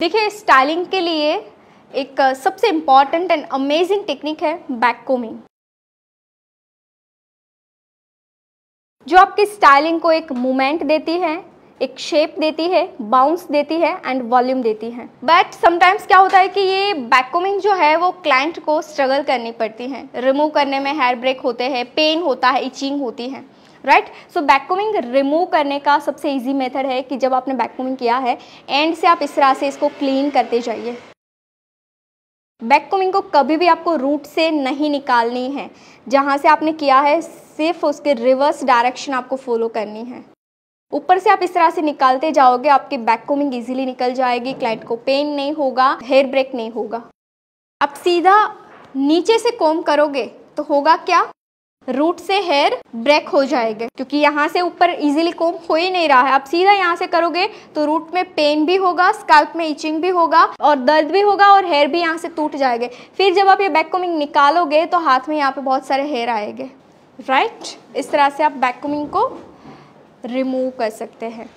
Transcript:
देखिए स्टाइलिंग के लिए एक सबसे इम्पॉर्टेंट एंड अमेजिंग टेक्निक है बैक कोमिंग जो आपकी स्टाइलिंग को एक मूवमेंट देती है एक शेप देती है बाउंस देती है एंड वॉल्यूम देती है बट समटाइम्स क्या होता है कि ये बैक कोमिंग जो है वो क्लाइंट को स्ट्रगल करनी पड़ती है रिमूव करने में हेयर ब्रेक होते हैं पेन होता है इचिंग होती है राइट सो बैकूमिंग रिमूव करने का सबसे ईजी मेथड है कि जब आपने बैककोमिंग किया है एंड से आप इस तरह से इसको क्लीन करते जाइए बैककोमिंग को कभी भी आपको रूट से नहीं निकालनी है जहाँ से आपने किया है सिर्फ उसके रिवर्स डायरेक्शन आपको फॉलो करनी है ऊपर से आप इस तरह से निकालते जाओगे आपकी बैककोमिंग ईजिली निकल जाएगी क्लाइंट को पेन नहीं होगा हेयर ब्रेक नहीं होगा आप सीधा नीचे से कोम करोगे तो होगा क्या रूट से हेयर ब्रेक हो जाएगा क्योंकि यहाँ से ऊपर इजीली कोम हो ही नहीं रहा है आप सीधा यहाँ से करोगे तो रूट में पेन भी होगा स्कैल्प में इचिंग भी होगा और दर्द भी होगा और हेयर भी यहाँ से टूट जाएंगे फिर जब आप ये बैक कोमिंग निकालोगे तो हाथ में यहाँ पे बहुत सारे हेयर आएंगे राइट इस तरह से आप बैक कोमिंग को रिमूव कर सकते हैं